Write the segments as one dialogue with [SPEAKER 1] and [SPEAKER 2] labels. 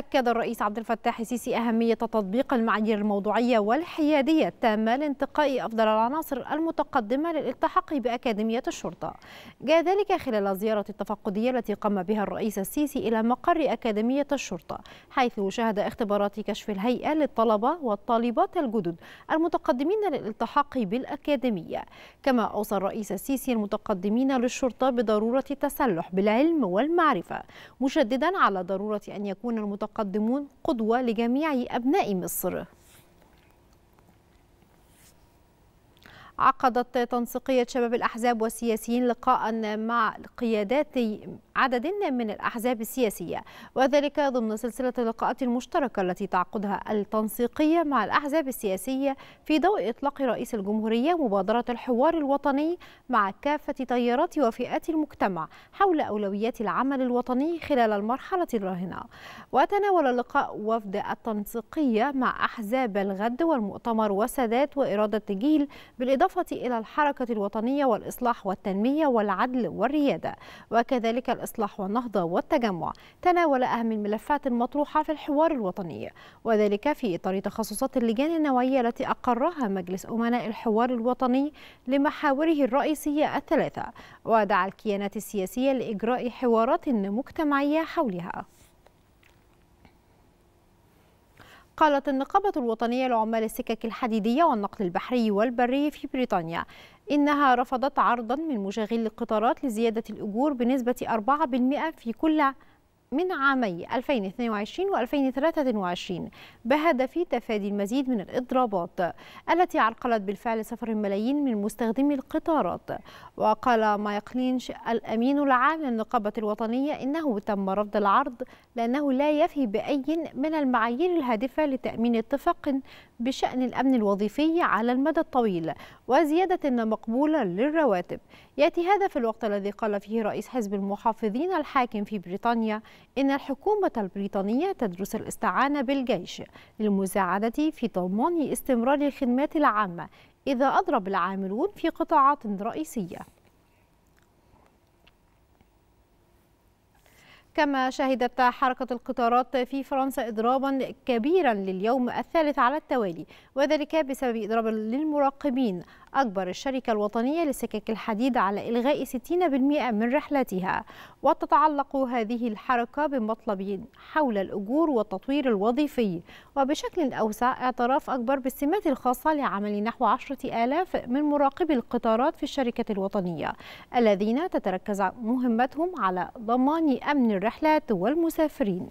[SPEAKER 1] أكد الرئيس عبد الفتاح السيسي أهمية تطبيق المعايير الموضوعية والحيادية التامة لانتقاء أفضل العناصر المتقدمة للالتحاق بأكاديمية الشرطة جاء ذلك خلال زيارة التفقدية التي قام بها الرئيس السيسي إلى مقر أكاديمية الشرطة حيث شهد اختبارات كشف الهيئة للطلبة والطالبات الجدد المتقدمين للالتحاق بالأكاديمية كما أوصى الرئيس السيسي المتقدمين للشرطة بضرورة التسلح بالعلم والمعرفة مشددا على ضرورة أن يكون المتقدمين المتقدمون قدوة لجميع أبناء مصر عقدت تنسيقية شباب الأحزاب والسياسيين لقاء مع قيادات عدد من الأحزاب السياسية وذلك ضمن سلسلة اللقاءات المشتركة التي تعقدها التنسيقية مع الأحزاب السياسية في ضوء إطلاق رئيس الجمهورية مبادرة الحوار الوطني مع كافة تيارات وفئات المجتمع حول أولويات العمل الوطني خلال المرحلة الراهنة وتناول اللقاء وفد التنسيقية مع أحزاب الغد والمؤتمر وسادات وإرادة جيل بالإضافة إلى الحركة الوطنية والإصلاح والتنمية والعدل والريادة وكذلك الإصلاح الإصلاح والنهضة والتجمع تناول أهم الملفات المطروحة في الحوار الوطني وذلك في إطار تخصصات اللجان النوعية التي أقرها مجلس أمناء الحوار الوطني لمحاوره الرئيسية الثلاثة ودعا الكيانات السياسية لإجراء حوارات مجتمعية حولها قالت النقابة الوطنية لعمال السكك الحديدية والنقل البحري والبري في بريطانيا إنها رفضت عرضا من مشغلي القطارات لزيادة الأجور بنسبة 4% في كل من عامي 2022 و 2023 بهدف تفادي المزيد من الإضرابات التي عرقلت بالفعل سفر الملايين من مستخدمي القطارات وقال مايكلينش الأمين العام للنقابة الوطنية إنه تم رفض العرض لأنه لا يفي بأي من المعايير الهادفة لتأمين اتفاق بشأن الأمن الوظيفي على المدى الطويل وزيادة مقبولة للرواتب يأتي هذا في الوقت الذي قال فيه رئيس حزب المحافظين الحاكم في بريطانيا إن الحكومة البريطانية تدرس الاستعانة بالجيش للمساعدة في ضمان استمرار الخدمات العامة إذا أضرب العاملون في قطاعات رئيسية كما شهدت حركة القطارات في فرنسا إضرابا كبيرا لليوم الثالث على التوالي وذلك بسبب إضراب للمراقبين أجبر الشركة الوطنية لسكك الحديد على إلغاء 60% من رحلتها وتتعلق هذه الحركة بمطلب حول الأجور والتطوير الوظيفي وبشكل أوسع اعتراف أكبر بالسمات الخاصة لعمل نحو 10 آلاف من مراقبي القطارات في الشركة الوطنية الذين تتركز مهمتهم على ضمان أمن الرحلات والمسافرين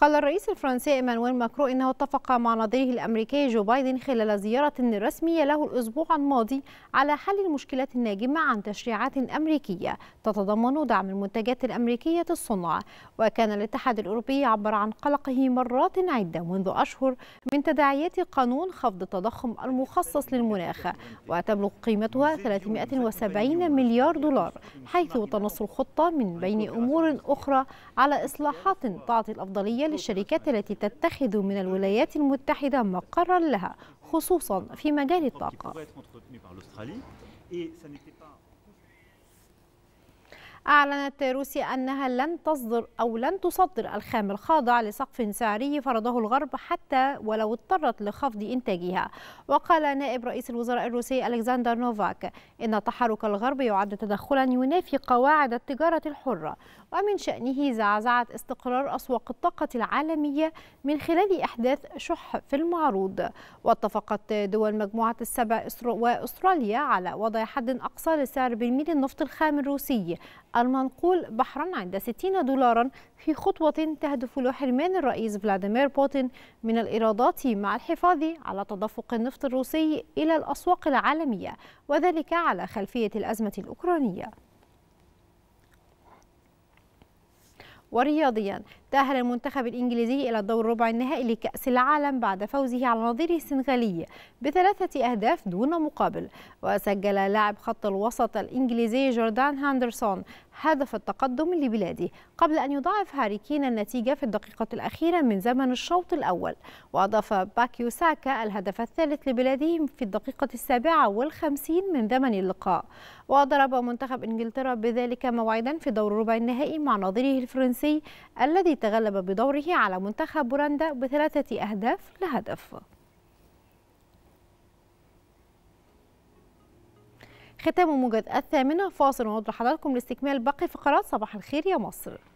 [SPEAKER 1] قال الرئيس الفرنسي إيمانويل ماكرو إنه اتفق مع نظيره الأمريكي جو بايدن خلال زيارة رسمية له الأسبوع الماضي على حل المشكلات الناجمة عن تشريعات أمريكية تتضمن دعم المنتجات الأمريكية الصنع وكان الاتحاد الأوروبي عبر عن قلقه مرات عدة منذ أشهر من تداعيات قانون خفض التضخم المخصص للمناخ وتبلغ قيمتها 370 مليار دولار حيث تنص الخطة من بين أمور أخرى على إصلاحات تعطي الأفضلية خلال الشركات التي تتخذ من الولايات المتحدة مقرا لها خصوصا في مجال الطاقة أعلنت روسيا أنها لن تصدر أو لن تصدر الخام الخاضع لسقف سعري فرضه الغرب حتى ولو اضطرت لخفض إنتاجها وقال نائب رئيس الوزراء الروسي ألكسندر نوفاك إن تحرك الغرب يعد تدخلا ينافي قواعد التجارة الحرة ومن شأنه زعزعة استقرار أسواق الطاقة العالمية من خلال إحداث شح في المعروض واتفقت دول مجموعة السبع وأستراليا على وضع حد أقصى لسعر برميل النفط الخام الروسي المنقول بحرا عند 60 دولارا في خطوة تهدف لحرمان الرئيس فلاديمير بوتين من الإيرادات مع الحفاظ على تدفق النفط الروسي إلى الأسواق العالمية وذلك على خلفية الأزمة الأوكرانية ورياضيا تأهل المنتخب الإنجليزي إلى الدور ربع النهائي لكأس العالم بعد فوزه على نظيره السنغالي بثلاثة أهداف دون مقابل وسجل لاعب خط الوسط الإنجليزي جوردان هاندرسون هدف التقدم لبلاده قبل أن يضاعف هاري كين النتيجة في الدقيقة الأخيرة من زمن الشوط الأول وأضاف باكيو ساكا الهدف الثالث لبلاده في الدقيقة السابعة والخمسين من زمن اللقاء وضرب منتخب إنجلترا بذلك موعدا في دور ربع النهائي مع نظيره الفرنسي الذي تغلب بدوره على منتخب بولندا بثلاثة أهداف لهدف ختام موجز الثامنة فاصل ونعود لحضراتكم لاستكمال باقي فقرات صباح الخير يا مصر